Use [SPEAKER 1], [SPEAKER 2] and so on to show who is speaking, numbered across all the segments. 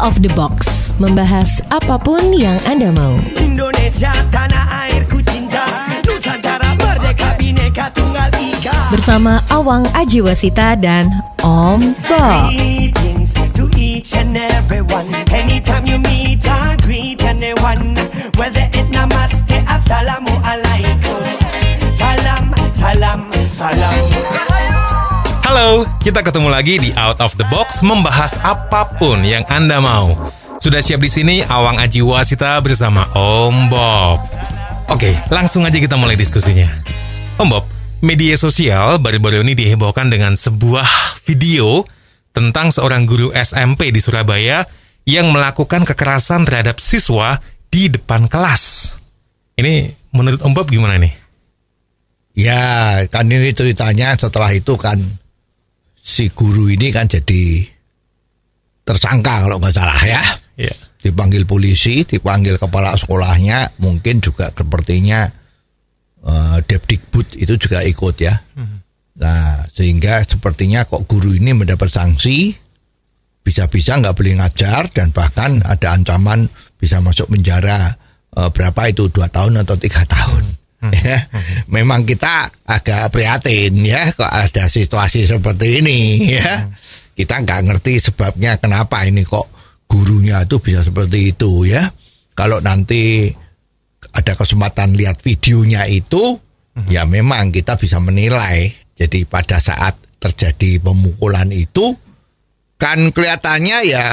[SPEAKER 1] of the Box, membahas apapun yang Anda mau.
[SPEAKER 2] Indonesia tanah airku
[SPEAKER 3] cinta, Nusantara merdeka bineka tunggal ika.
[SPEAKER 1] Bersama Awang Ajiwasita dan Om Bob.
[SPEAKER 2] Salam, salam
[SPEAKER 1] Halo, kita ketemu lagi di Out of the Box membahas apapun yang Anda mau. Sudah siap di sini Awang Aji Wasita bersama Om Bob. Oke, langsung aja kita mulai diskusinya. Om Bob, media sosial baru-baru ini dihebohkan dengan sebuah video tentang seorang guru SMP di Surabaya yang melakukan kekerasan terhadap siswa di depan kelas. Ini menurut Om
[SPEAKER 2] Bob gimana nih? Ya, kan ini ceritanya setelah itu kan si guru ini kan jadi tersangka kalau nggak salah ya. Yeah. Dipanggil polisi, dipanggil kepala sekolahnya, mungkin juga sepertinya uh, Depdikbud itu juga ikut ya. hmm Nah sehingga sepertinya kok guru ini mendapat sanksi, bisa-bisa nggak boleh ngajar dan bahkan ada ancaman bisa masuk penjara uh, berapa itu dua tahun atau tiga tahun. hmm Hmm. Ya. Memang kita agak prihatin ya kok ada situasi seperti ini ya. Hmm. Kita nggak ngerti sebabnya kenapa ini kok gurunya itu bisa seperti itu ya. Kalau nanti ada kesempatan lihat videonya itu hmm. ya memang kita bisa menilai. Jadi pada saat terjadi pemukulan itu kan kelihatannya ya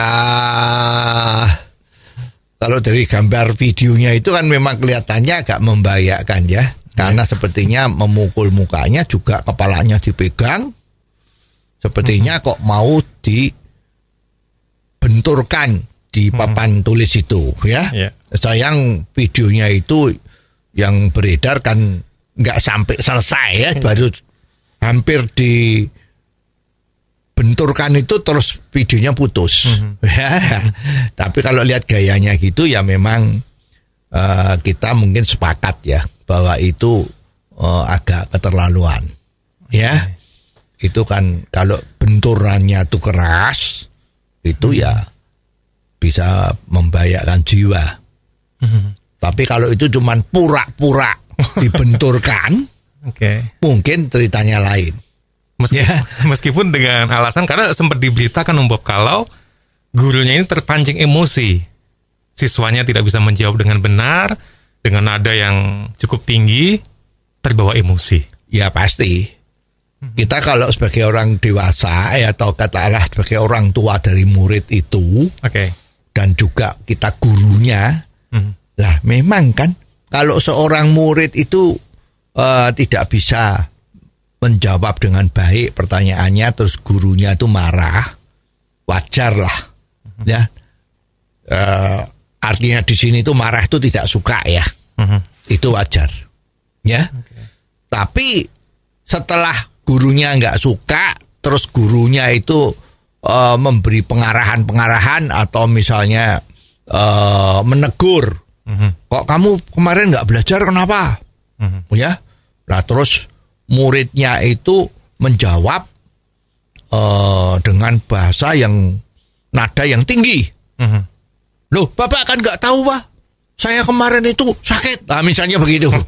[SPEAKER 2] kalau dari gambar videonya itu kan memang kelihatannya agak membahayakan ya. Karena ya. sepertinya memukul mukanya juga kepalanya dipegang. Sepertinya kok mau dibenturkan di papan tulis itu ya. ya Sayang videonya itu yang beredar kan nggak sampai selesai ya, ya. baru hampir di benturkan itu terus videonya putus. Mm -hmm. ya. Tapi kalau lihat gayanya gitu ya memang uh, kita mungkin sepakat ya bahwa itu uh, agak keterlaluan. Okay. Ya. Itu kan kalau benturannya tuh keras itu mm -hmm. ya bisa membahayakan jiwa. Mm -hmm. Tapi kalau itu cuman pura-pura dibenturkan, okay. mungkin ceritanya lain. Meskipun, yeah.
[SPEAKER 1] meskipun dengan alasan karena sempat diberitakan Om kalau gurunya ini terpancing emosi. Siswanya tidak bisa menjawab dengan benar dengan nada yang cukup
[SPEAKER 2] tinggi terbawa emosi. Ya pasti. Kita kalau sebagai orang dewasa ya atau katakanlah sebagai orang tua dari murid itu, okay. dan juga kita gurunya, mm. lah memang kan kalau seorang murid itu uh, tidak bisa menjawab dengan baik pertanyaannya terus gurunya itu marah wajar lah mhm. ya e, artinya di sini itu marah itu tidak suka ya uh-huh. itu wajar ya okay. tapi setelah gurunya nggak suka terus gurunya itu e, memberi pengarahan pengarahan atau misalnya e, menegur uh-huh. kok kamu kemarin nggak belajar kenapa uh-huh. ya lah terus muridnya itu menjawab uh, dengan bahasa yang nada yang tinggi. Mm-hmm. Loh, bapak kan nggak tahu pak, saya kemarin itu sakit, nah, misalnya begitu.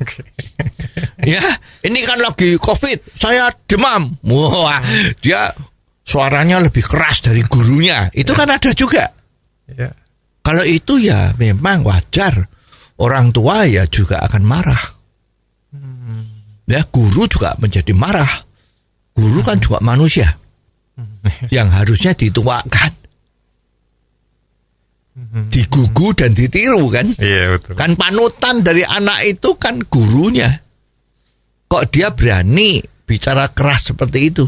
[SPEAKER 2] Okay. ya, ini kan lagi covid, saya demam. Wah, mm-hmm. dia suaranya lebih keras dari gurunya. Itu yeah. kan ada juga. Yeah. Kalau itu ya memang wajar. Orang tua ya juga akan marah ya guru juga menjadi marah guru kan juga manusia yang harusnya dituakan digugu dan ditiru kan iya, betul. kan panutan dari anak itu kan gurunya kok dia berani bicara keras seperti itu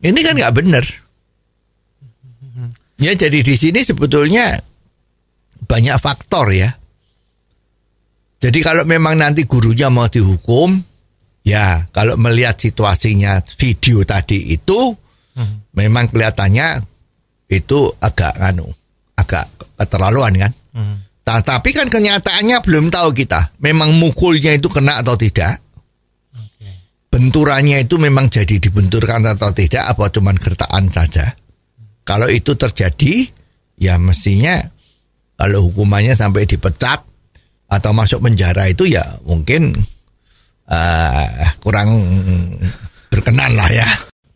[SPEAKER 2] ini kan nggak benar ya jadi di sini sebetulnya banyak faktor ya jadi kalau memang nanti gurunya mau dihukum, ya kalau melihat situasinya video tadi itu, hmm. memang kelihatannya itu agak anu, agak keterlaluan kan. Hmm. Nah, tapi kan kenyataannya belum tahu kita. Memang mukulnya itu kena atau tidak. Benturannya itu memang jadi dibenturkan atau tidak apa cuman gertaan saja. Kalau itu terjadi ya mestinya kalau hukumannya sampai dipecat atau masuk penjara itu ya mungkin uh, kurang berkenan lah ya.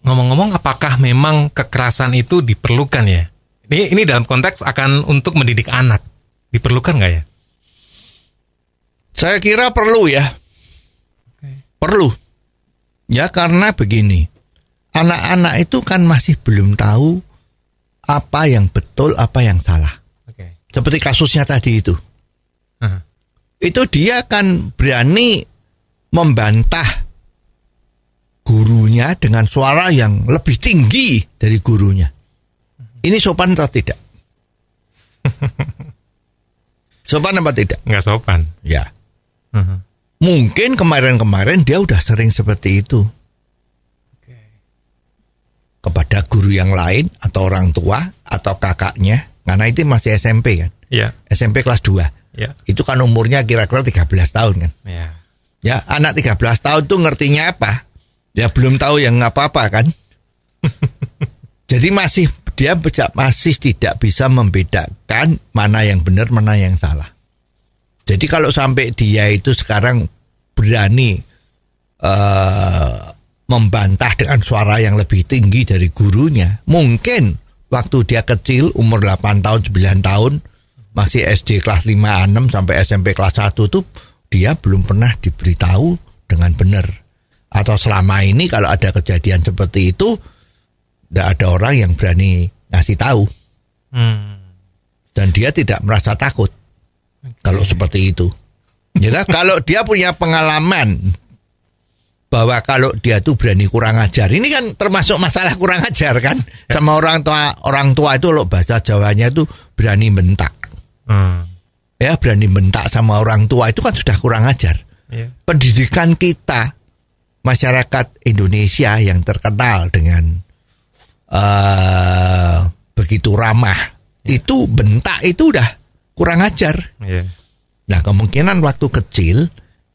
[SPEAKER 1] Ngomong-ngomong, apakah memang kekerasan itu diperlukan ya? Ini ini dalam konteks akan untuk mendidik anak diperlukan nggak ya?
[SPEAKER 2] Saya kira perlu ya, okay. perlu ya karena begini, anak-anak itu kan masih belum tahu apa yang betul apa yang salah. Okay. Seperti kasusnya tadi itu. Uh -huh itu dia akan berani membantah gurunya dengan suara yang lebih tinggi dari gurunya. Ini sopan atau tidak? sopan apa tidak? Enggak sopan. Ya. Uh-huh. Mungkin kemarin-kemarin dia udah sering seperti itu. Kepada guru yang lain atau orang tua atau kakaknya. Karena itu masih SMP kan? Iya. SMP kelas 2 Ya. Itu kan umurnya kira-kira 13 tahun kan. Ya. ya, anak 13 tahun tuh ngertinya apa? Ya belum tahu yang apa-apa kan. Jadi masih dia masih tidak bisa membedakan mana yang benar, mana yang salah. Jadi kalau sampai dia itu sekarang berani uh, membantah dengan suara yang lebih tinggi dari gurunya, mungkin waktu dia kecil umur 8 tahun, 9 tahun masih SD kelas 5 6 sampai SMP kelas 1 tuh dia belum pernah diberitahu dengan benar. Atau selama ini kalau ada kejadian seperti itu tidak ada orang yang berani ngasih tahu. Hmm. Dan dia tidak merasa takut okay. kalau seperti itu. Ya kan? kalau dia punya pengalaman bahwa kalau dia tuh berani kurang ajar. Ini kan termasuk masalah kurang ajar kan. Ya. Sama orang tua orang tua itu loh bahasa Jawanya itu berani mentak Hmm. Ya berani bentak sama orang tua itu kan sudah kurang ajar. Yeah. Pendidikan kita masyarakat Indonesia yang terkenal dengan uh, begitu ramah yeah. itu bentak itu udah kurang ajar. Yeah. Nah kemungkinan waktu kecil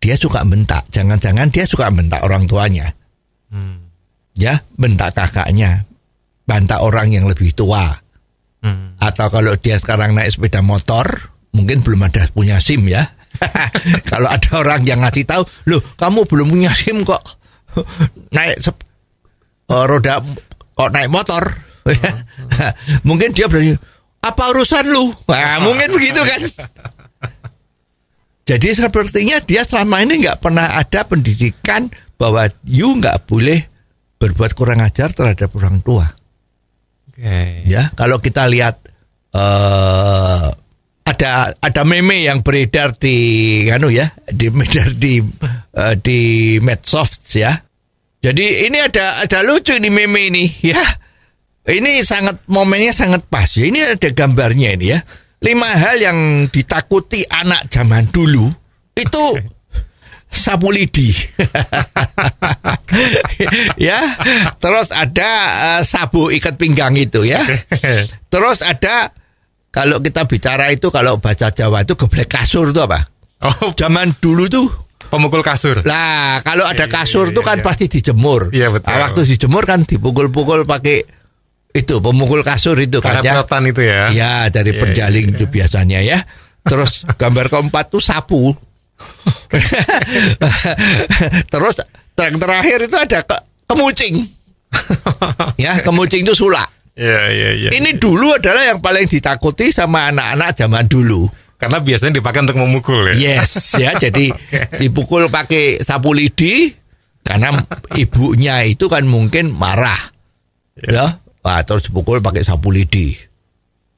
[SPEAKER 2] dia suka bentak. Jangan-jangan dia suka bentak orang tuanya. Hmm. Ya, bentak kakaknya, bantak orang yang lebih tua. Hmm. Atau kalau dia sekarang naik sepeda motor, mungkin belum ada punya SIM ya. kalau ada orang yang ngasih tahu, "Loh, kamu belum punya SIM kok naik sep- oh, roda kok naik motor?" mungkin dia berani, "Apa urusan lu?" Nah, mungkin begitu kan. Jadi sepertinya dia selama ini nggak pernah ada pendidikan bahwa you nggak boleh berbuat kurang ajar terhadap orang tua. Okay. Ya, kalau kita lihat uh, ada ada meme yang beredar di anu ya, di di uh, di medsos ya. Jadi ini ada ada lucu ini meme ini ya. Ini sangat momennya sangat pas ya. Ini ada gambarnya ini ya. Lima hal yang ditakuti anak zaman dulu itu okay Sapulidi. ya. Terus ada uh, sabu ikat pinggang itu ya. Terus ada kalau kita bicara itu kalau baca Jawa itu geblek kasur itu apa? Oh, zaman dulu tuh pemukul kasur. Lah, kalau ada iya, kasur itu iya, tuh kan iya. pasti dijemur. Iya, betul. Nah, waktu dijemur kan dipukul-pukul pakai itu pemukul kasur itu kan, Karena kan ya. itu ya. Ya, dari iya, penjaling iya. itu biasanya ya. Terus gambar keempat tuh sapu. Terus yang terakhir itu ada ke kemucing. ya, kemucing itu sulak. Ya, ya, ya, Ini iya. dulu adalah yang paling ditakuti sama anak-anak zaman dulu. Karena biasanya dipakai untuk memukul ya. Yes, ya. Jadi okay. dipukul pakai sapu lidi karena ibunya itu kan mungkin marah. Iya. Ya. ya. Nah, terus dipukul pakai sapu lidi.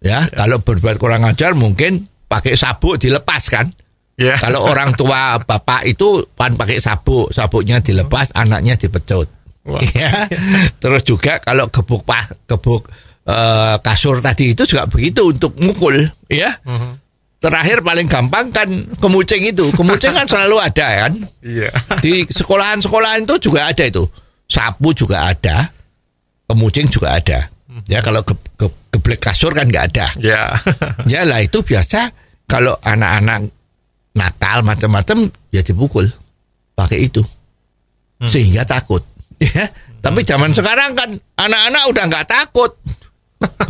[SPEAKER 2] Ya, ya. kalau berbuat kurang ajar mungkin pakai sabuk dilepas kan. Yeah. Kalau orang tua bapak itu pan pakai sabuk, sabuknya dilepas, anaknya dipecut. Wow. Ya. Terus juga kalau gebuk pas gebuk uh, kasur tadi itu juga begitu untuk mukul, ya. Uh Terakhir paling gampang kan kemucing itu. Kemucing kan selalu ada ya kan. Iya. Di sekolahan-sekolahan itu juga ada itu. Sapu juga ada. Kemucing juga ada. Mhm. Ya kalau ge ge geblek kasur kan nggak ada. Iya. Yeah. ya lah itu biasa kalau anak-anak natal macam-macam ya dipukul pakai itu hmm. sehingga takut ya hmm. tapi zaman sekarang kan anak-anak udah nggak takut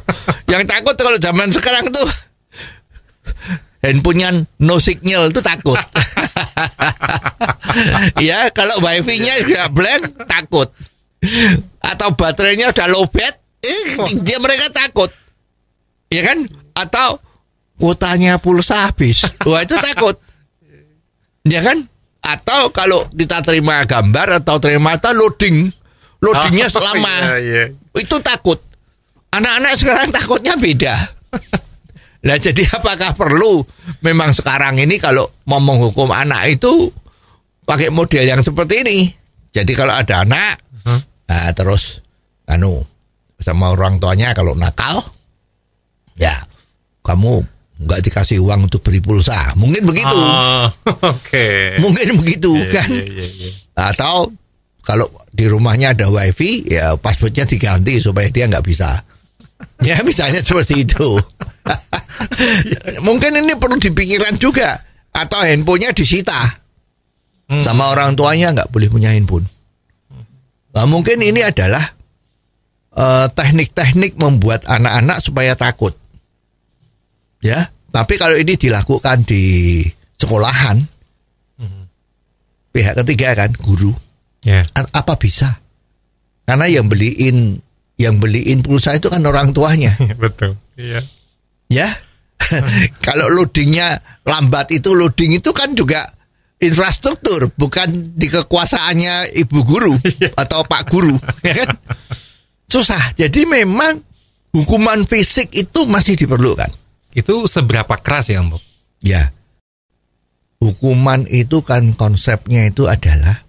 [SPEAKER 2] yang takut kalau zaman sekarang tuh handphonenya no signal tuh takut ya kalau wifi-nya nggak ya. blank takut atau baterainya udah lowbat eh, dia mereka takut ya kan atau kuotanya pulsa habis wah itu takut ya kan? Atau kalau kita terima gambar atau terima mata loading, loadingnya oh, selama iya, iya. itu takut. Anak-anak sekarang takutnya beda. Nah, jadi apakah perlu memang sekarang ini kalau mau menghukum anak itu pakai model yang seperti ini? Jadi kalau ada anak, huh? nah, terus anu sama orang tuanya kalau nakal, ya kamu nggak dikasih uang untuk beri pulsa mungkin begitu ah,
[SPEAKER 3] okay. mungkin begitu yeah, kan yeah, yeah, yeah.
[SPEAKER 2] atau kalau di rumahnya ada wifi ya passwordnya diganti supaya dia nggak bisa ya misalnya seperti itu iya, iya. mungkin ini perlu dipikiran juga atau handphonenya disita hmm. sama orang tuanya nggak boleh punya handphone nah, mungkin ini adalah eh, teknik-teknik uh, teknik -teknik membuat anak-anak supaya takut ya tapi kalau ini dilakukan di sekolahan, hmm. pihak ketiga kan guru, yeah. Kan apa bisa? Karena yang beliin yang beliin pulsa itu kan orang tuanya. Ya, betul. Iya. Ya. kalau loadingnya lambat itu loading itu kan juga infrastruktur bukan di kekuasaannya ibu guru iya. atau pak guru ya kan susah jadi memang hukuman fisik itu masih diperlukan
[SPEAKER 1] itu seberapa keras ya, Om
[SPEAKER 2] Ya. Hukuman itu kan konsepnya itu adalah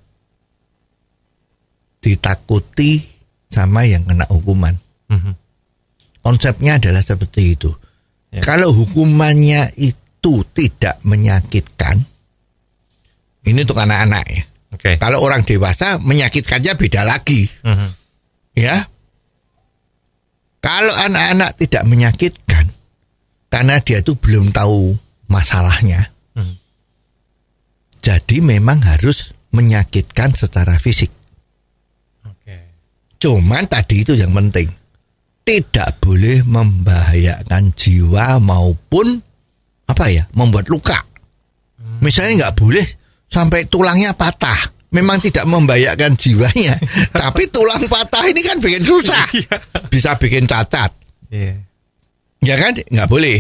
[SPEAKER 2] ditakuti sama yang kena hukuman. Mm -hmm. Konsepnya adalah seperti itu. Ya. Kalau hukumannya itu tidak menyakitkan, ini untuk anak-anak ya. Okay. Kalau orang dewasa menyakitkannya beda lagi, mm -hmm. ya. Kalau anak-anak tidak menyakitkan karena dia itu belum tahu masalahnya. Hmm. Jadi memang harus menyakitkan secara fisik. Okay. Cuman tadi itu yang penting. Tidak boleh membahayakan jiwa maupun apa ya, membuat luka. Hmm. Misalnya nggak boleh sampai tulangnya patah. Memang tidak membahayakan jiwanya, tapi tulang patah ini kan bikin susah. Iya. Bisa bikin cacat. Yeah ya kan nggak boleh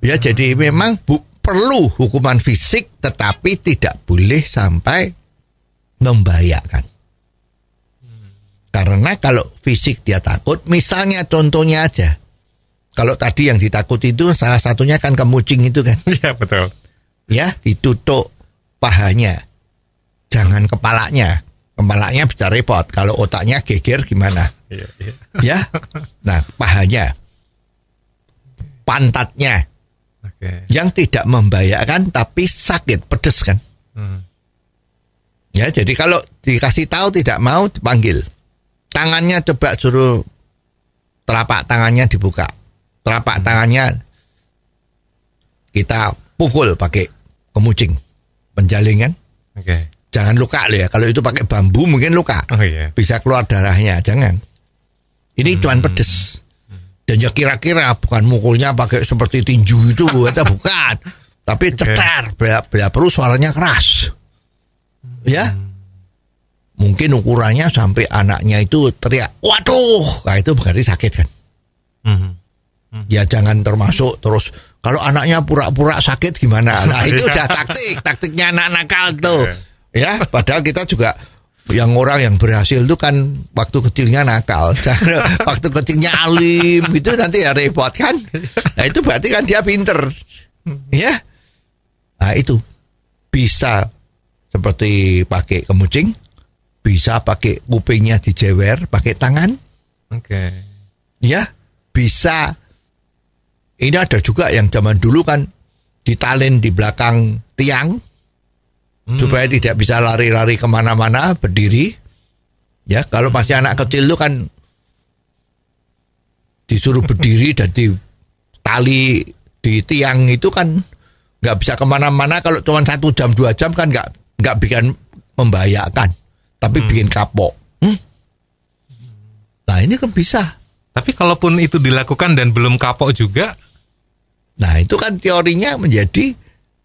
[SPEAKER 2] ya jadi memang bu, perlu hukuman fisik tetapi tidak boleh sampai membahayakan karena kalau fisik dia takut misalnya contohnya aja kalau tadi yang ditakut itu salah satunya kan kemucing itu kan ya betul ya ditutup pahanya jangan kepalanya kepalanya bisa repot kalau otaknya geger gimana ya, ya. ya nah pahanya pantatnya okay. yang tidak membahayakan tapi sakit pedes kan hmm. ya jadi kalau dikasih tahu tidak mau dipanggil tangannya coba suruh telapak tangannya dibuka telapak hmm. tangannya kita pukul pakai kemucing penjalingan okay. jangan luka loh ya kalau itu pakai bambu mungkin luka oh, yeah. bisa keluar darahnya jangan ini hmm. cuman pedes dan ya kira-kira bukan mukulnya pakai seperti tinju itu atau bukan tapi cetar bila, bila perlu suaranya keras ya mungkin ukurannya sampai anaknya itu teriak waduh nah itu berarti sakit kan mhm. Mhm. ya jangan termasuk terus kalau anaknya pura-pura sakit gimana nah itu udah taktik taktiknya anak nakal tuh ya padahal kita juga yang orang yang berhasil itu kan waktu kecilnya nakal, waktu kecilnya alim itu nanti ya repot kan. Nah itu berarti kan dia pinter, ya. Nah itu bisa seperti pakai kemucing, bisa pakai kupingnya dijewer, pakai tangan. Oke. Okay. Ya bisa. Ini ada juga yang zaman dulu kan ditalin di belakang tiang hmm. supaya tidak bisa lari-lari kemana-mana berdiri. Ya, kalau masih anak kecil itu kan disuruh berdiri dan di tali di tiang itu kan nggak bisa kemana-mana kalau cuma satu jam dua jam kan nggak nggak bikin membahayakan tapi hmm. bikin kapok hmm? nah ini kan bisa tapi kalaupun itu dilakukan dan belum kapok juga nah itu kan teorinya menjadi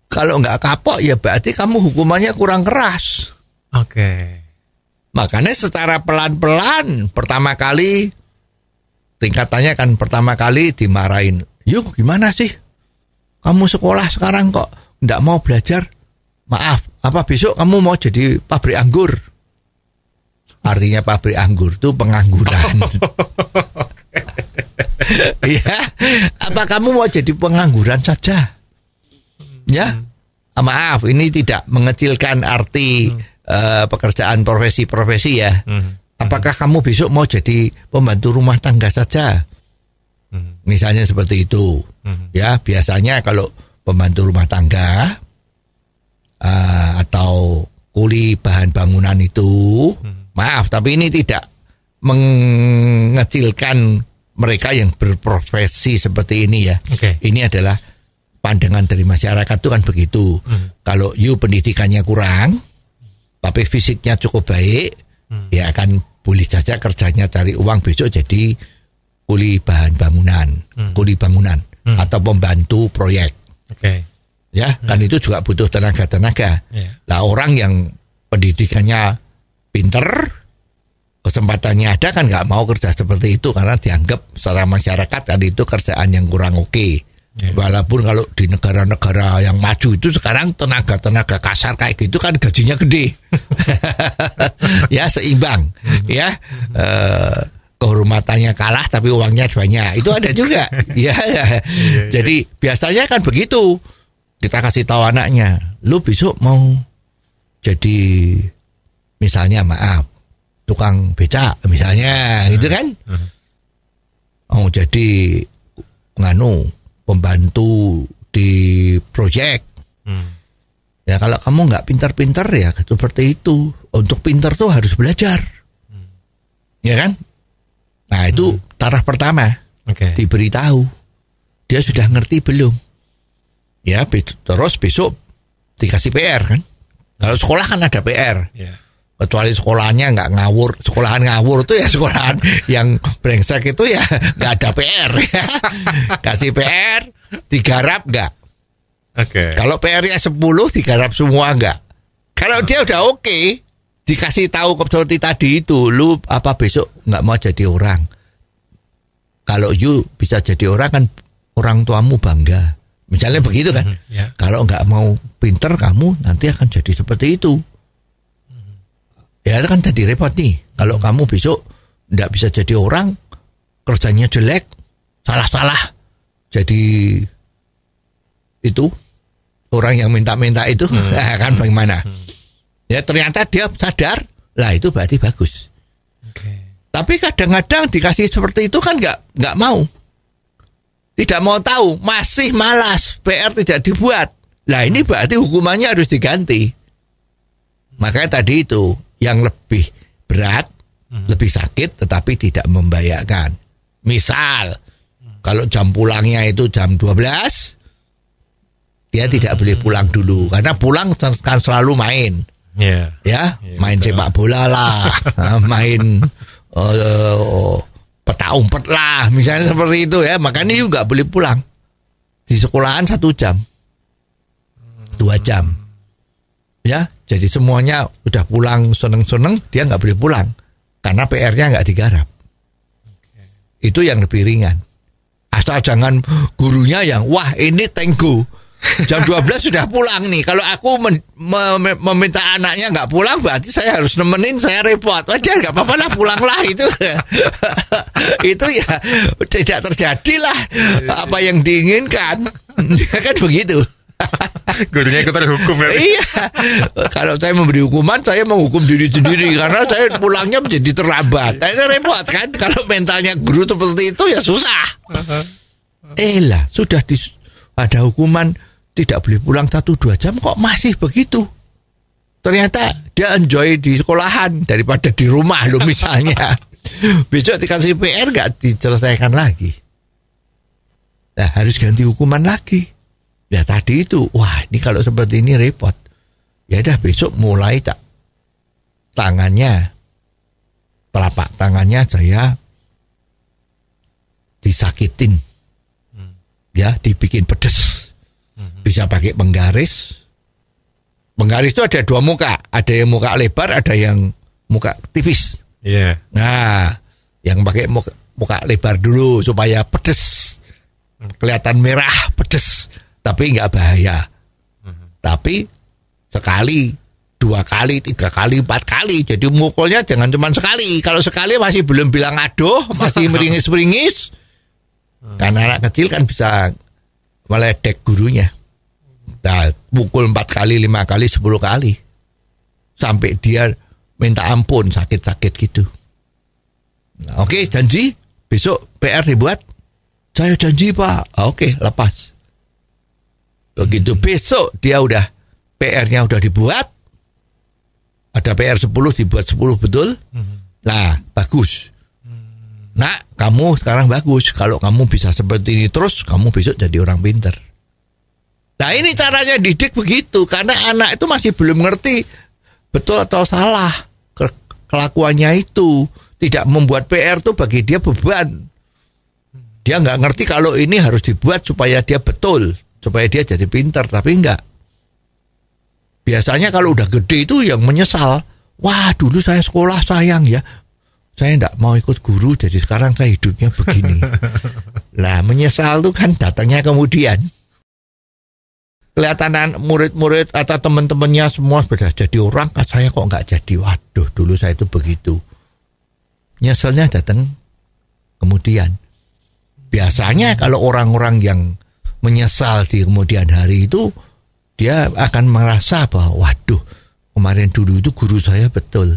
[SPEAKER 2] kalau nggak kapok ya berarti kamu hukumannya kurang keras. Oke. Okay. Makanya secara pelan-pelan pertama kali tingkatannya kan pertama kali dimarahin. Yuk gimana sih? Kamu sekolah sekarang kok nggak mau belajar? Maaf, apa besok kamu mau jadi pabrik anggur? Artinya pabrik anggur itu pengangguran. Iya. apa kamu mau jadi pengangguran saja? ya hmm. maaf ini tidak mengecilkan arti hmm. uh, pekerjaan profesi-profesi ya
[SPEAKER 3] hmm.
[SPEAKER 2] apakah kamu besok mau jadi pembantu rumah tangga saja hmm. misalnya seperti itu hmm. ya biasanya kalau pembantu rumah tangga uh, atau kuli bahan bangunan itu hmm. maaf tapi ini tidak mengecilkan mereka yang berprofesi seperti ini ya okay. ini adalah pandangan dari masyarakat itu kan begitu. Hmm. Kalau you pendidikannya kurang, tapi fisiknya cukup baik, hmm. ya akan boleh saja kerjanya cari uang besok jadi kuli bahan bangunan, hmm. kuli bangunan hmm. atau pembantu proyek. Okay. Ya, hmm. kan itu juga butuh tenaga-tenaga. Yeah. Lah orang yang pendidikannya pinter, kesempatannya ada kan nggak mau kerja seperti itu karena dianggap secara masyarakat kan itu kerjaan yang kurang oke. Okay. Yeah. Walaupun kalau di negara-negara yang maju itu sekarang tenaga-tenaga kasar kayak gitu kan gajinya gede, ya seimbang, ya uh, kehormatannya kalah tapi uangnya banyak itu ada juga, ya. Yeah, iya. Jadi biasanya kan begitu kita kasih tahu anaknya, lu besok mau jadi misalnya maaf tukang becak misalnya, gitu hmm. kan? Hmm. Mau jadi nganu pembantu di proyek. Hmm. Ya kalau kamu nggak pintar-pintar ya seperti itu. Untuk pintar tuh harus belajar, hmm. ya kan? Nah itu hmm. taraf pertama okay. diberitahu dia sudah ngerti belum? Ya terus besok dikasih PR kan? Kalau sekolah kan ada PR. Yeah kecuali sekolahnya nggak ngawur sekolahan ngawur tuh ya sekolahan yang brengsek itu ya nggak ada PR ya. kasih PR digarap rap nggak oke okay. kalau PR-nya sepuluh tiga semua nggak kalau dia udah oke okay, dikasih tahu ke tadi itu lu apa besok nggak mau jadi orang kalau you bisa jadi orang kan orang tuamu bangga misalnya begitu kan hmm, yeah. kalau nggak mau pinter kamu nanti akan jadi seperti itu Ya kan tadi repot nih. Kalau hmm. kamu besok tidak bisa jadi orang, kerjanya jelek, salah-salah, jadi itu orang yang minta-minta itu hmm. kan bagaimana? Hmm. Ya ternyata dia sadar, lah itu berarti bagus. Okay. Tapi kadang-kadang dikasih seperti itu kan nggak nggak mau, tidak mau tahu, masih malas, PR tidak dibuat. Lah ini berarti hukumannya harus diganti. Makanya tadi itu yang lebih berat, hmm. lebih sakit tetapi tidak membahayakan. Misal hmm. kalau jam pulangnya itu jam 12 dia hmm. tidak boleh pulang dulu karena pulang kan selalu main. Yeah. Ya, yeah, ya, main betul. sepak bola lah, ah, main uh, eh, eh, peta umpet lah, misalnya seperti itu ya. Makanya juga boleh pulang di sekolahan satu jam, dua jam, ya jadi semuanya udah pulang seneng-seneng, dia nggak boleh pulang karena PR-nya nggak digarap. Okay. Itu yang lebih ringan. Asal jangan gurunya yang wah ini tengku jam 12 sudah pulang nih. Kalau aku men, me, meminta anaknya nggak pulang, berarti saya harus nemenin, saya repot. Wajar nggak apa-apa lah, pulanglah itu. itu ya tidak terjadilah iya, iya, apa iya. yang diinginkan. Ya kan begitu. Gurunya ikutan hukum ya. Iya. Kalau saya memberi hukuman, saya menghukum diri sendiri karena saya pulangnya menjadi terlambat. Saya kan repot kan. Kalau mentalnya guru seperti itu ya susah. Uh-huh. Eh lah, sudah di, ada hukuman tidak boleh pulang satu dua jam kok masih begitu. Ternyata dia enjoy di sekolahan daripada di rumah lo misalnya. Besok dikasih PR gak diselesaikan lagi. Nah harus ganti hukuman lagi Ya tadi itu, wah ini kalau seperti ini repot. Ya udah besok mulai tak tangannya telapak tangannya saya disakitin. Hmm. Ya, dibikin pedes. Hmm. Bisa pakai penggaris. Penggaris itu ada dua muka, ada yang muka lebar, ada yang muka tipis. Yeah. Nah, yang pakai muka, muka lebar dulu supaya pedes hmm. kelihatan merah pedes tapi nggak bahaya. Hmm. Tapi sekali, dua kali, tiga kali, empat kali. Jadi mukulnya jangan cuma sekali. Kalau sekali masih belum bilang aduh, masih meringis-meringis. Hmm. Karena anak kecil kan bisa meledek gurunya. Nah, pukul empat kali, lima kali, sepuluh kali. Sampai dia minta ampun sakit-sakit gitu. Nah, Oke, okay, janji besok PR dibuat. Saya janji pak. Oke, okay, lepas. Begitu besok dia udah PR-nya udah dibuat. Ada PR 10 dibuat 10 betul. Nah, bagus. nah kamu sekarang bagus. Kalau kamu bisa seperti ini terus, kamu besok jadi orang pinter. Nah, ini caranya didik begitu karena anak itu masih belum ngerti betul atau salah kelakuannya itu. Tidak membuat PR tuh bagi dia beban. Dia nggak ngerti kalau ini harus dibuat supaya dia betul supaya dia jadi pinter tapi enggak biasanya kalau udah gede itu yang menyesal wah dulu saya sekolah sayang ya saya enggak mau ikut guru jadi sekarang saya hidupnya begini lah menyesal itu kan datangnya kemudian kelihatan murid-murid atau teman-temannya semua sudah jadi orang ah, saya kok nggak jadi waduh dulu saya itu begitu nyeselnya datang kemudian biasanya kalau orang-orang yang menyesal di kemudian hari itu dia akan merasa bahwa waduh kemarin dulu itu guru saya betul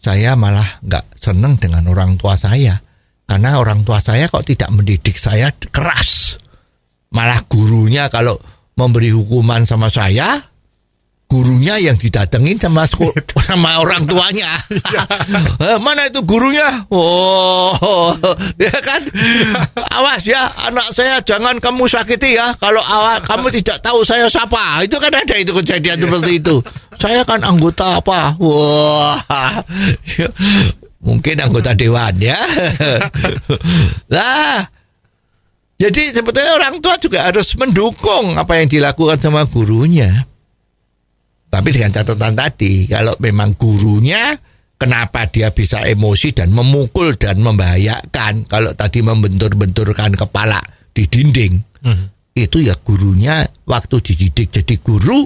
[SPEAKER 2] saya malah nggak seneng dengan orang tua saya karena orang tua saya kok tidak mendidik saya keras malah gurunya kalau memberi hukuman sama saya gurunya yang didatengin sama sama orang tuanya. Iya. Eh, mana itu gurunya? Oh, ya kan? Awas ya, anak saya jangan kamu sakiti ya. Kalau awak kamu tidak tahu saya siapa, itu kan ada itu kejadian iya. seperti itu. Saya kan anggota apa? Wah. Mungkin anggota dewan ya. lah jadi sebetulnya orang tua juga harus mendukung apa yang dilakukan sama gurunya. Tapi dengan catatan tadi, kalau memang gurunya kenapa dia bisa emosi dan memukul dan membahayakan kalau tadi membentur-benturkan kepala di dinding. Hmm. Itu ya gurunya waktu dididik jadi guru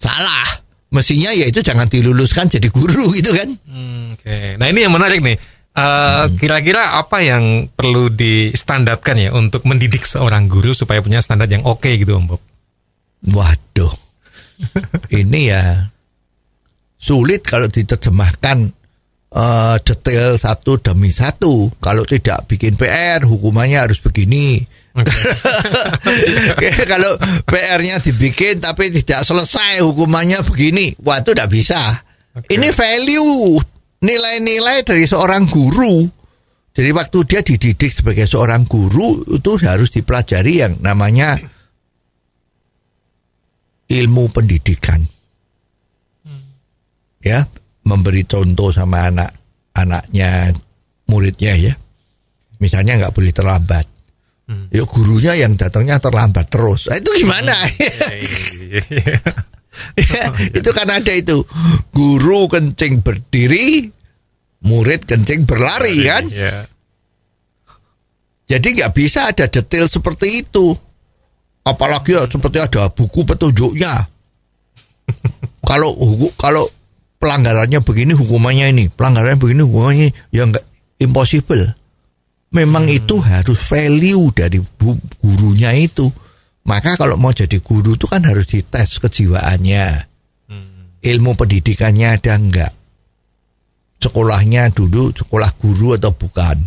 [SPEAKER 2] salah. Mestinya ya itu jangan diluluskan jadi guru gitu kan.
[SPEAKER 1] Hmm, Oke. Okay. Nah,
[SPEAKER 2] ini yang menarik nih. Eh,
[SPEAKER 1] hmm. Kira-kira uh, Kira apa yang perlu distandarkan ya untuk mendidik seorang guru
[SPEAKER 2] supaya punya standar yang oke okay gitu Om Bob? Waduh ini ya sulit kalau diterjemahkan uh, detail satu demi satu. Kalau tidak bikin PR, hukumannya harus begini. Okay. kalau PR-nya dibikin tapi tidak selesai, hukumannya begini. Wah, itu tidak bisa. Okay. Ini value nilai-nilai dari seorang guru. Jadi waktu dia dididik sebagai seorang guru itu harus dipelajari yang namanya ilmu pendidikan. Hmm. Ya, memberi contoh sama anak anaknya muridnya ya. Misalnya nggak boleh terlambat. Hmm. Yuk ya, gurunya yang datangnya terlambat terus. Nah, itu gimana? Hmm. Iya, iya, iya. ya, oh, itu kan ada itu guru kencing berdiri, murid kencing berlari, berlari kan. Ya. Jadi nggak bisa ada detail seperti itu apalagi ya seperti ada buku petunjuknya kalau hukum kalau pelanggarannya begini hukumannya ini pelanggarannya begini hukumannya ini, ya enggak impossible memang hmm. itu harus value dari bu, gurunya itu maka kalau mau jadi guru itu kan harus dites kejiwaannya hmm. ilmu pendidikannya ada enggak sekolahnya dulu sekolah guru atau bukan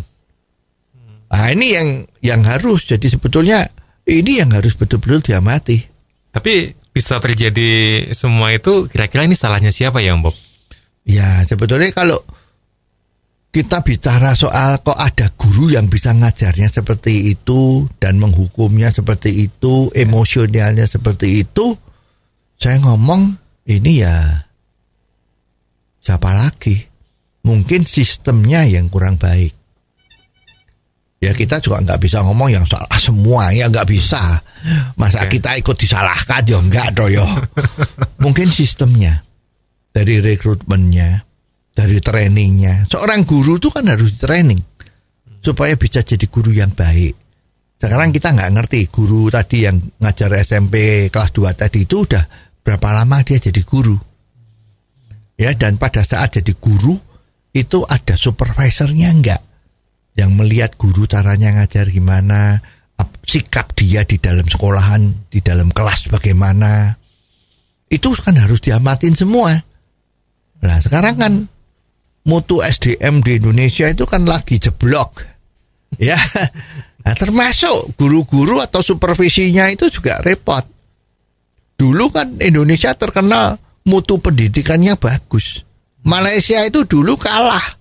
[SPEAKER 2] hmm. nah ini yang yang harus jadi sebetulnya ini yang harus betul-betul diamati.
[SPEAKER 1] Tapi bisa terjadi semua itu kira-kira ini salahnya siapa ya, Mbok? Bob?
[SPEAKER 2] Ya, sebetulnya kalau kita bicara soal kok ada guru yang bisa ngajarnya seperti itu dan menghukumnya seperti itu, emosionalnya seperti itu. Saya ngomong ini ya siapa lagi? Mungkin sistemnya yang kurang baik ya kita juga nggak bisa ngomong yang soal ah, semua ya nggak bisa masa okay. kita ikut disalahkan ya nggak doyo ya. mungkin sistemnya dari rekrutmennya dari trainingnya seorang guru itu kan harus training supaya bisa jadi guru yang baik sekarang kita nggak ngerti guru tadi yang ngajar SMP kelas 2 tadi itu udah berapa lama dia jadi guru ya dan pada saat jadi guru itu ada supervisornya nggak? yang melihat guru caranya ngajar gimana, sikap dia di dalam sekolahan, di dalam kelas bagaimana. Itu kan harus diamatin semua. Nah, sekarang kan mutu SDM di Indonesia itu kan lagi jeblok. Ya. Nah, termasuk guru-guru atau supervisinya itu juga repot. Dulu kan Indonesia terkenal mutu pendidikannya bagus. Malaysia itu dulu kalah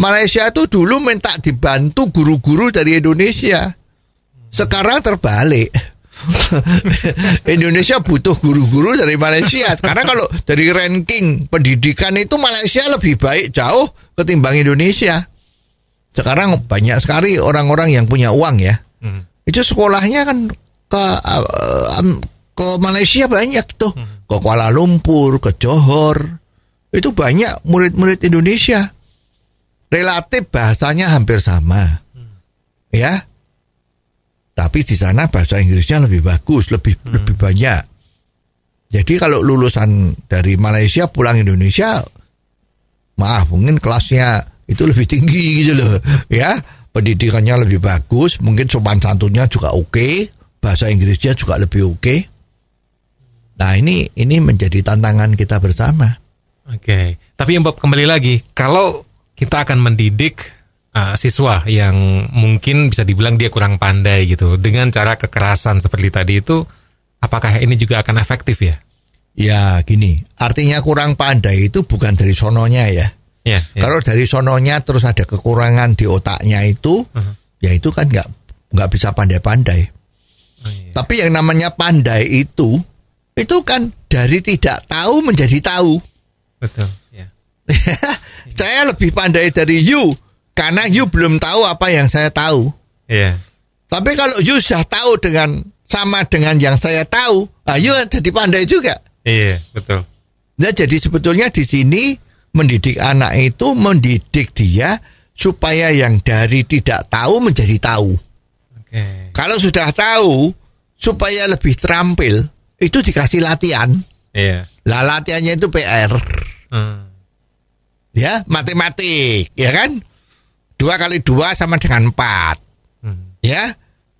[SPEAKER 2] Malaysia itu dulu minta dibantu guru-guru dari Indonesia. Sekarang terbalik. Indonesia butuh guru-guru dari Malaysia. Karena kalau dari ranking pendidikan itu Malaysia lebih baik jauh ketimbang Indonesia. Sekarang banyak sekali orang-orang yang punya uang ya. Hmm. Itu sekolahnya kan ke eh, ke Malaysia banyak tuh, hmm. ke Kuala Lumpur, ke Johor. Itu banyak murid-murid Indonesia relatif bahasanya hampir sama. Hmm. Ya. Tapi di sana bahasa Inggrisnya lebih bagus, lebih hmm. lebih banyak. Jadi kalau lulusan dari Malaysia pulang Indonesia maaf mungkin kelasnya itu lebih tinggi gitu loh, ya. Pendidikannya lebih bagus, mungkin sopan santunnya juga oke, okay, bahasa Inggrisnya juga lebih oke. Okay. Nah, ini ini menjadi tantangan kita bersama. Oke. Okay.
[SPEAKER 1] Tapi kembali lagi, kalau kita akan mendidik uh, siswa yang mungkin bisa dibilang dia kurang pandai gitu dengan cara kekerasan seperti tadi itu apakah ini juga akan efektif ya?
[SPEAKER 2] Ya gini, artinya kurang pandai itu bukan dari sononya ya. Ya, ya. Kalau dari sononya terus ada kekurangan di otaknya itu, uh-huh. ya itu kan nggak nggak bisa pandai-pandai. Oh, iya. Tapi yang namanya pandai itu, itu kan dari tidak tahu menjadi tahu.
[SPEAKER 3] Betul. Ya.
[SPEAKER 2] saya lebih pandai dari you karena you belum tahu apa yang saya tahu. Iya. Tapi kalau you sudah tahu dengan sama dengan yang saya tahu, nah you jadi pandai juga.
[SPEAKER 3] Iya, betul.
[SPEAKER 2] Nah, jadi sebetulnya di sini mendidik anak itu mendidik dia supaya yang dari tidak tahu menjadi tahu. Okay. Kalau sudah tahu supaya lebih terampil itu dikasih latihan. Iya. Lah latihannya itu PR. Hmm ya matematik ya kan dua kali dua sama dengan empat hmm. ya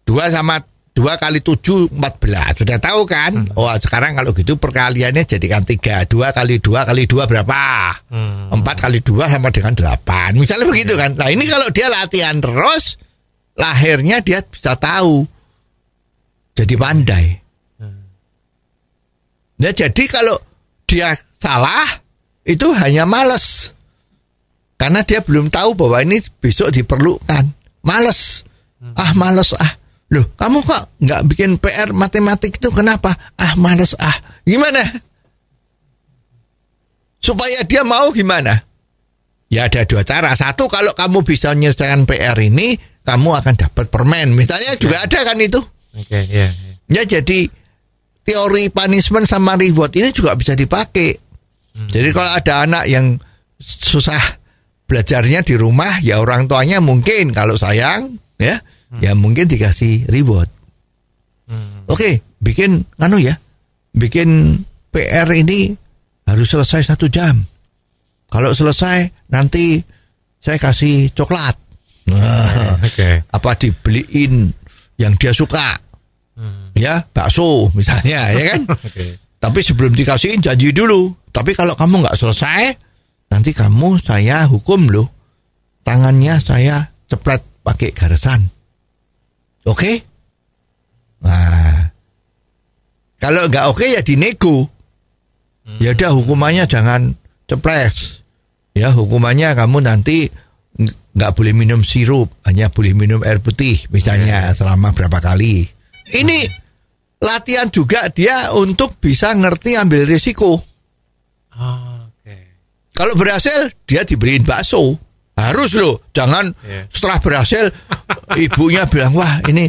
[SPEAKER 2] dua sama dua kali tujuh empat belas sudah tahu kan hmm. oh sekarang kalau gitu perkaliannya jadikan tiga dua kali dua kali dua berapa hmm. empat kali dua sama dengan delapan misalnya hmm. begitu kan nah ini hmm. kalau dia latihan terus lahirnya dia bisa tahu jadi pandai Ya, jadi kalau dia salah itu hanya males. Karena dia belum tahu bahwa ini besok diperlukan. Males. Hmm. Ah males ah. Loh, kamu kok nggak bikin PR matematik itu kenapa? Ah males ah. Gimana? Supaya dia mau gimana? Ya ada dua cara. Satu kalau kamu bisa menyelesaikan PR ini, kamu akan dapat permen. Misalnya okay. juga ada kan itu. Oke, okay, yeah, yeah. Ya jadi teori punishment sama reward ini juga bisa dipakai. Hmm. Jadi kalau ada anak yang susah belajarnya di rumah ya orang tuanya mungkin kalau sayang ya hmm. ya mungkin dikasih reward. Hmm. Oke, okay, bikin nganu ya. Bikin PR ini harus selesai satu jam. Kalau selesai nanti saya kasih coklat. Nah, okay. apa dibeliin yang dia suka? Hmm. Ya, bakso misalnya ya kan. okay. Tapi sebelum dikasihin janji dulu. Tapi kalau kamu nggak selesai, nanti kamu saya hukum loh. Tangannya saya cepet pakai garisan. Oke? Okay? Nah, kalau nggak oke okay, ya dinego. yaudah hmm. Ya udah hukumannya jangan cepres. Ya hukumannya kamu nanti nggak boleh minum sirup, hanya boleh minum air putih misalnya okay. Iya. selama berapa kali. Ini hmm. latihan juga dia untuk bisa ngerti ambil risiko. Ah. Kalau berhasil dia diberiin bakso. Harus loh, jangan yeah. setelah berhasil ibunya bilang wah ini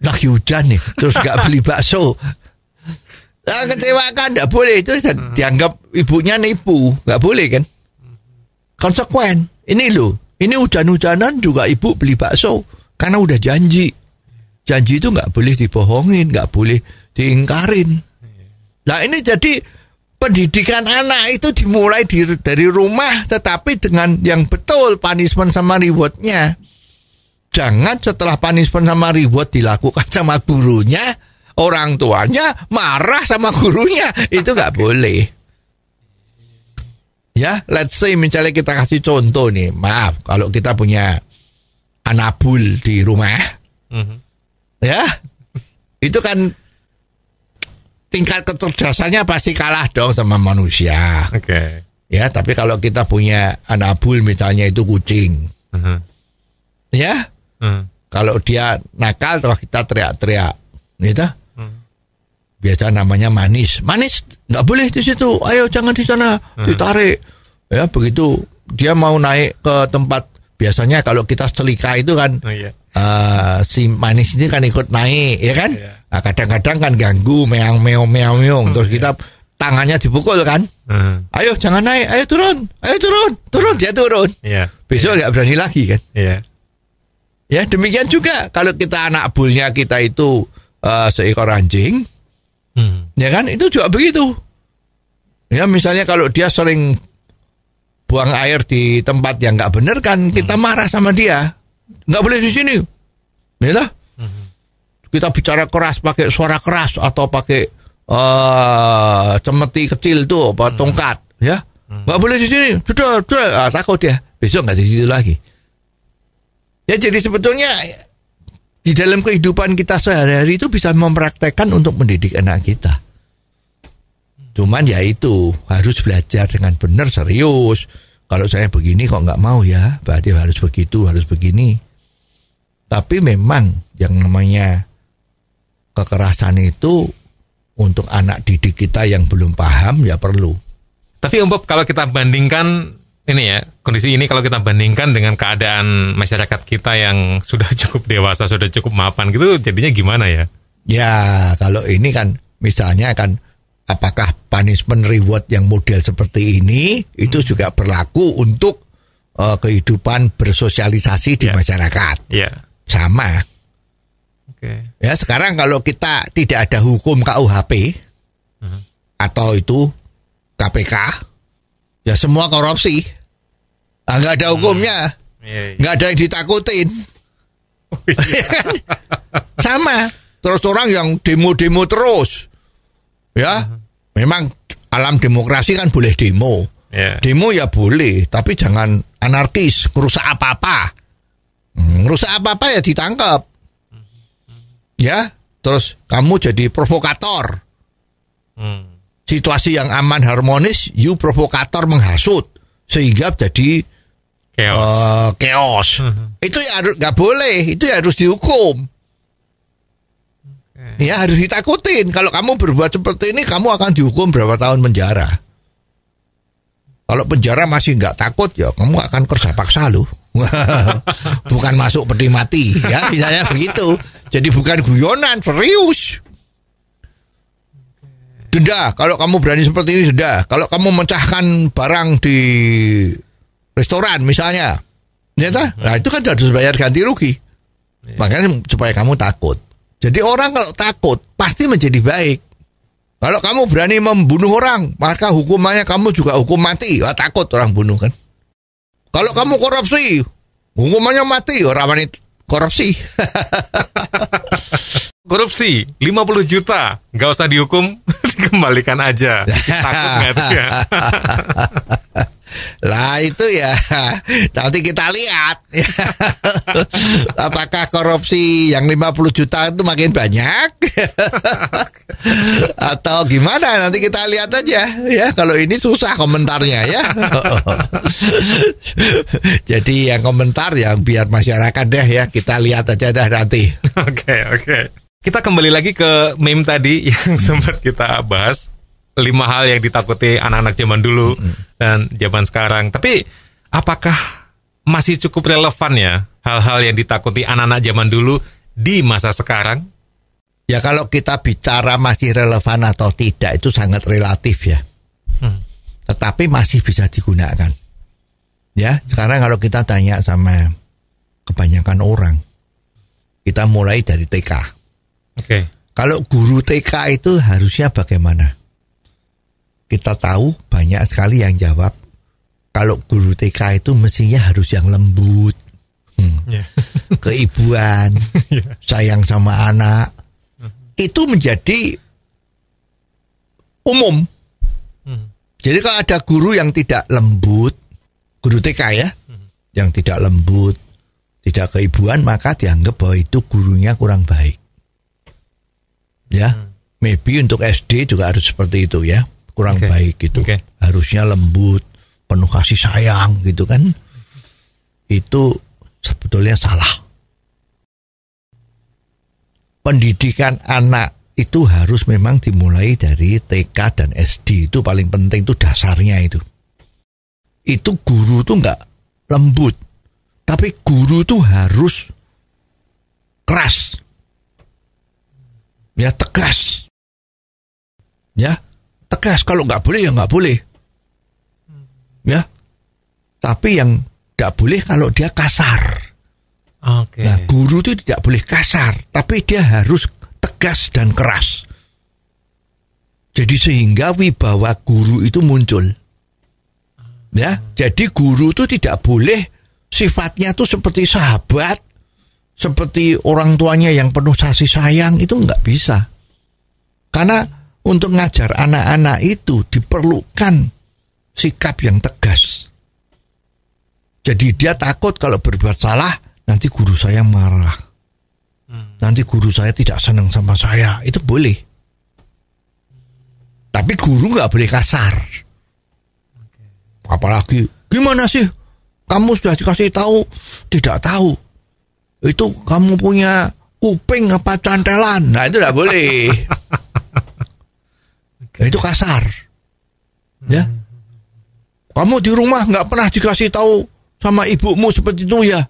[SPEAKER 2] lagi hujan nih, terus nggak beli bakso. Nah, kan nggak boleh itu hmm. dianggap ibunya nipu, nggak boleh kan? Hmm. Konsekuen. Ini loh, ini hujan-hujanan juga ibu beli bakso karena udah janji. Janji itu nggak boleh dibohongin, nggak boleh diingkarin. Nah ini jadi pendidikan anak itu dimulai di, dari rumah tetapi dengan yang betul punishment sama rewardnya jangan setelah punishment sama reward dilakukan sama gurunya orang tuanya marah sama gurunya itu nggak boleh ya let's say misalnya kita kasih contoh nih maaf kalau kita punya anak anabul di rumah mm-hmm. ya itu kan tingkat kecerdasannya pasti kalah dong sama manusia. Oke. Okay. Ya, tapi kalau kita punya anak bul misalnya itu kucing. Uh -huh. Ya? Uh -huh. Kalau dia nakal terus kita teriak-teriak. Gitu. Uh -huh. Biasa namanya manis. Manis nggak boleh di situ. Ayo jangan di sana, uh hmm. -huh. ditarik. Ya, begitu dia mau naik ke tempat biasanya kalau kita selika itu kan oh, iya. uh, si manis ini kan ikut naik, ya kan? Yeah Nah, kadang-kadang kan ganggu meong meong meong meong terus kita tangannya dipukul kan. Hmm. Ayo jangan naik, ayo turun, ayo turun, turun dia turun. Yeah. Besok iya. nggak yeah. berani lagi kan. Yeah. Ya demikian juga kalau kita anak bulnya kita itu uh, seekor anjing, hmm. ya kan itu juga begitu. Ya misalnya kalau dia sering buang air di tempat yang nggak bener kan kita hmm. marah sama dia, nggak boleh di sini, ya kita bicara keras pakai suara keras atau pakai uh, cemeti kecil tuh apa hmm. tongkat ya. hmm. ya nggak hmm. boleh di sini sudah sudah ah, takut ya besok nggak di sini lagi ya jadi sebetulnya di dalam kehidupan kita sehari-hari itu bisa mempraktekkan untuk mendidik anak kita cuman ya itu harus belajar dengan benar serius kalau saya begini kok nggak mau ya berarti harus begitu harus begini tapi memang yang namanya kekerasan itu untuk anak didik kita yang belum paham ya perlu.
[SPEAKER 1] Tapi Om Bob, kalau kita bandingkan ini ya kondisi ini kalau kita bandingkan dengan keadaan masyarakat kita yang sudah cukup dewasa sudah cukup mapan gitu jadinya gimana ya?
[SPEAKER 2] Ya kalau ini kan misalnya kan apakah punishment reward yang model seperti ini itu hmm. juga berlaku untuk uh, kehidupan bersosialisasi di yeah. masyarakat? Ya. Sama Okay. Ya sekarang kalau kita tidak ada hukum KUHP uh-huh. atau itu KPK, ya semua korupsi. Nah, nggak ada hmm. hukumnya, hmm. nggak ada yang ditakutin. Oh, iya. ya kan? Sama terus orang yang demo-demo terus, ya uh-huh. memang alam demokrasi kan boleh demo. Yeah. Demo ya boleh, tapi jangan anarkis, merusak apa-apa. Hmm, ngerusak apa-apa ya ditangkap ya terus kamu jadi provokator hmm. situasi yang aman harmonis you provokator menghasut sehingga jadi chaos, uh, itu ya harus nggak boleh itu ya harus dihukum okay. ya harus ditakutin kalau kamu berbuat seperti ini kamu akan dihukum berapa tahun penjara kalau penjara masih nggak takut ya kamu akan kerja paksa loh bukan masuk peti mati ya misalnya begitu jadi bukan guyonan, serius. Denda, kalau kamu berani seperti ini denda. Kalau kamu mencahkan barang di restoran misalnya, ternyata, nah itu kan harus bayar ganti rugi. Iya. Makanya supaya kamu takut. Jadi orang kalau takut pasti menjadi baik. Kalau kamu berani membunuh orang, maka hukumannya kamu juga hukum mati. Wah, takut orang bunuh kan. Kalau kamu korupsi, hukumannya mati. Orang wanita korupsi. korupsi
[SPEAKER 1] 50 juta nggak usah dihukum dikembalikan aja takut nggak ya
[SPEAKER 2] Lah itu ya nanti kita lihat apakah korupsi yang 50 juta itu makin banyak atau gimana nanti kita lihat aja ya kalau ini susah komentarnya ya. Jadi yang komentar yang biar masyarakat deh ya kita lihat aja dah nanti.
[SPEAKER 1] Oke okay, oke. Okay. Kita kembali lagi ke meme tadi yang sempat kita bahas lima hal yang ditakuti anak-anak zaman dulu mm -hmm. dan zaman sekarang. Tapi apakah masih cukup relevan ya hal-hal yang ditakuti anak-anak zaman dulu di masa sekarang?
[SPEAKER 2] Ya kalau kita bicara masih relevan atau tidak itu sangat relatif ya. Hmm. Tetapi masih bisa digunakan. Ya, sekarang kalau kita tanya sama kebanyakan orang, kita mulai dari TK. Oke. Okay. Kalau guru TK itu harusnya bagaimana? kita tahu banyak sekali yang jawab kalau guru TK itu mestinya harus yang lembut, hmm. yeah. keibuan, yeah. sayang sama anak. Hmm. Itu menjadi umum. -hmm. Jadi kalau ada guru yang tidak lembut, guru TK ya, -hmm. yang tidak lembut, tidak keibuan, maka dianggap bahwa itu gurunya kurang baik. Ya, hmm. maybe untuk SD juga harus seperti itu ya kurang okay. baik gitu. Okay. Harusnya lembut, penuh kasih sayang gitu kan. Itu sebetulnya salah. Pendidikan anak itu harus memang dimulai dari TK dan SD itu paling penting itu dasarnya itu. Itu guru tuh nggak lembut, tapi guru tuh harus keras, ya tegas, ya tegas kalau nggak boleh ya nggak boleh hmm. ya tapi yang nggak boleh kalau dia kasar okay. nah guru itu tidak boleh kasar tapi dia harus tegas dan keras jadi sehingga wibawa guru itu muncul ya hmm. jadi guru itu tidak boleh sifatnya tuh seperti sahabat seperti orang tuanya yang penuh kasih sayang itu nggak bisa karena untuk ngajar anak-anak itu diperlukan sikap yang tegas. Jadi dia takut kalau berbuat salah nanti guru saya marah. Hmm. Nanti guru saya tidak senang sama saya. Itu boleh. Tapi guru nggak boleh kasar. Apalagi gimana sih? Kamu sudah dikasih tahu, tidak tahu. Itu kamu punya kuping apa cantelan. Nah itu tidak boleh. Nah, itu kasar. Ya. Kamu di rumah nggak pernah dikasih tahu sama ibumu seperti itu ya.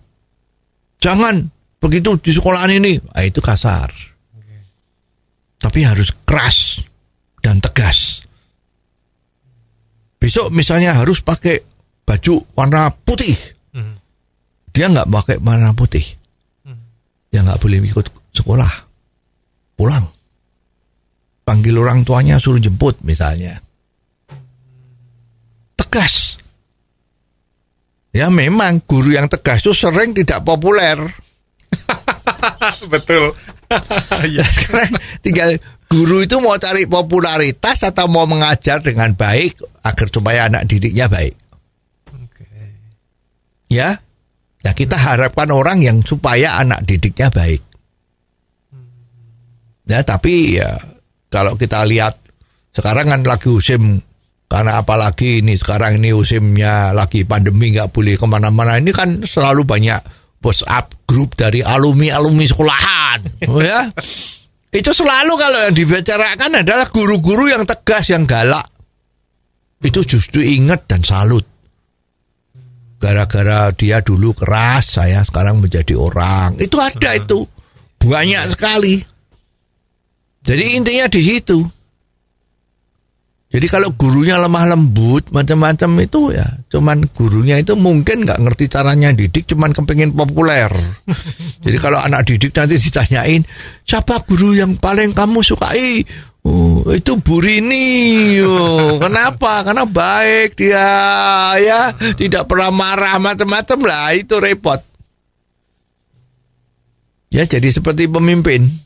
[SPEAKER 2] Jangan begitu di sekolahan ini. Nah, itu kasar. Tapi harus keras dan tegas. Besok misalnya harus pakai baju warna putih. Dia nggak pakai warna putih. Dia nggak boleh ikut sekolah. Pulang panggil orang tuanya suruh jemput misalnya. Tegas. Ya memang guru yang tegas itu sering tidak populer. Betul. ya. Sekarang tinggal guru itu mau cari popularitas atau mau mengajar dengan baik agar supaya anak didiknya baik. Ya. Ya kita harapkan orang yang supaya anak didiknya baik. Hmm. Ya tapi ya kalau kita lihat sekarang kan lagi usim karena apalagi ini sekarang ini usimnya lagi pandemi nggak boleh kemana-mana ini kan selalu banyak bos up grup dari alumni alumni sekolahan, oh ya itu selalu kalau yang dibicarakan adalah guru-guru yang tegas yang galak itu justru ingat dan salut gara-gara dia dulu keras saya sekarang menjadi orang itu ada itu banyak sekali jadi intinya di situ. Jadi kalau gurunya lemah lembut macam-macam itu ya, cuman gurunya itu mungkin nggak ngerti caranya didik, cuman kepingin populer. Jadi kalau anak didik nanti ditanyain siapa guru yang paling kamu sukai? Oh, itu Burini. Oh, kenapa? Karena baik dia ya, tidak pernah marah macam-macam lah, itu repot. Ya jadi seperti pemimpin.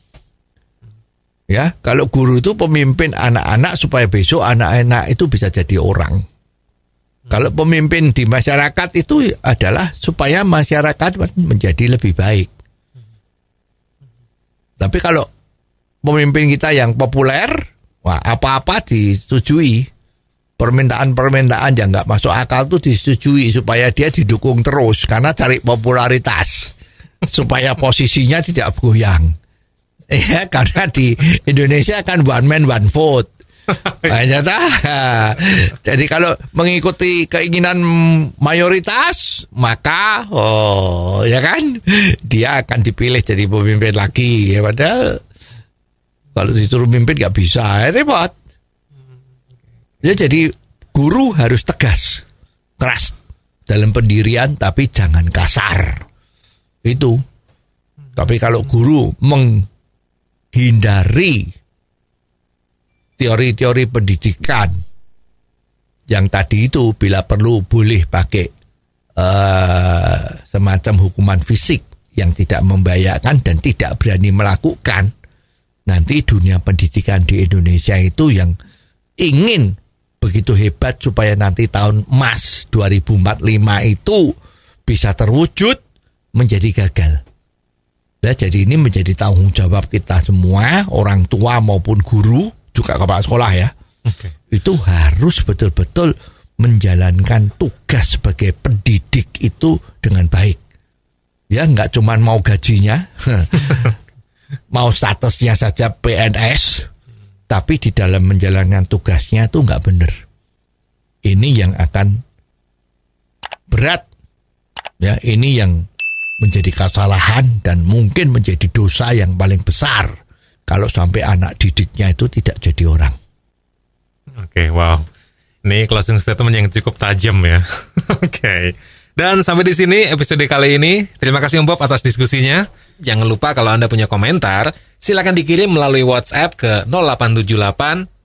[SPEAKER 2] Ya, kalau guru itu pemimpin anak-anak supaya besok anak-anak itu bisa jadi orang. Kalau pemimpin di masyarakat itu adalah supaya masyarakat menjadi lebih baik. Tapi kalau pemimpin kita yang populer, wah apa-apa disetujui. Permintaan-permintaan yang nggak masuk akal tuh disetujui supaya dia didukung terus karena cari popularitas supaya posisinya tidak goyang. ya karena di Indonesia kan one man one vote ternyata nah, jadi kalau mengikuti keinginan mayoritas maka oh ya kan dia akan dipilih jadi pemimpin lagi ya padahal kalau disuruh pimpin nggak bisa ya, repot hmm, ya jadi guru harus tegas keras dalam pendirian tapi jangan kasar itu hmm. tapi kalau guru meng hindari teori-teori pendidikan yang tadi itu bila perlu boleh pakai uh, semacam hukuman fisik yang tidak membahayakan dan tidak berani melakukan nanti dunia pendidikan di Indonesia itu yang ingin begitu hebat supaya nanti tahun emas 2045 itu bisa terwujud menjadi gagal. Ya, jadi ini menjadi tanggung jawab kita semua, orang tua maupun guru, juga kepala sekolah ya. Okay. Itu harus betul-betul menjalankan tugas sebagai pendidik itu dengan baik. Ya, nggak cuma mau gajinya, mau statusnya saja PNS, tapi di dalam menjalankan tugasnya itu nggak benar. Ini yang akan berat. Ya, ini yang menjadi kesalahan dan mungkin menjadi dosa yang paling besar kalau sampai anak didiknya itu tidak jadi orang.
[SPEAKER 1] Oke, okay, wow. Ini closing statement yang cukup tajam ya. Oke. okay. Dan sampai di sini episode kali ini. Terima kasih Om Bob atas diskusinya. Jangan lupa kalau Anda punya komentar, silakan dikirim melalui WhatsApp ke 0878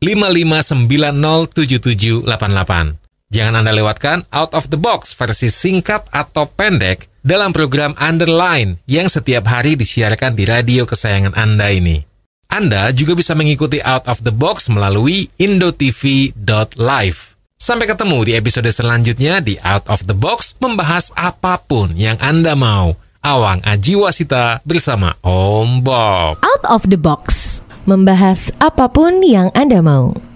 [SPEAKER 1] Jangan Anda lewatkan Out of the Box versi singkat atau pendek dalam program Underline yang setiap hari disiarkan di radio kesayangan Anda ini. Anda juga bisa mengikuti Out of the Box melalui indotv.live. Sampai ketemu di episode selanjutnya di Out of the Box membahas apapun yang Anda mau. Awang Ajiwasita bersama Om Bob. Out of the Box, membahas apapun yang Anda mau.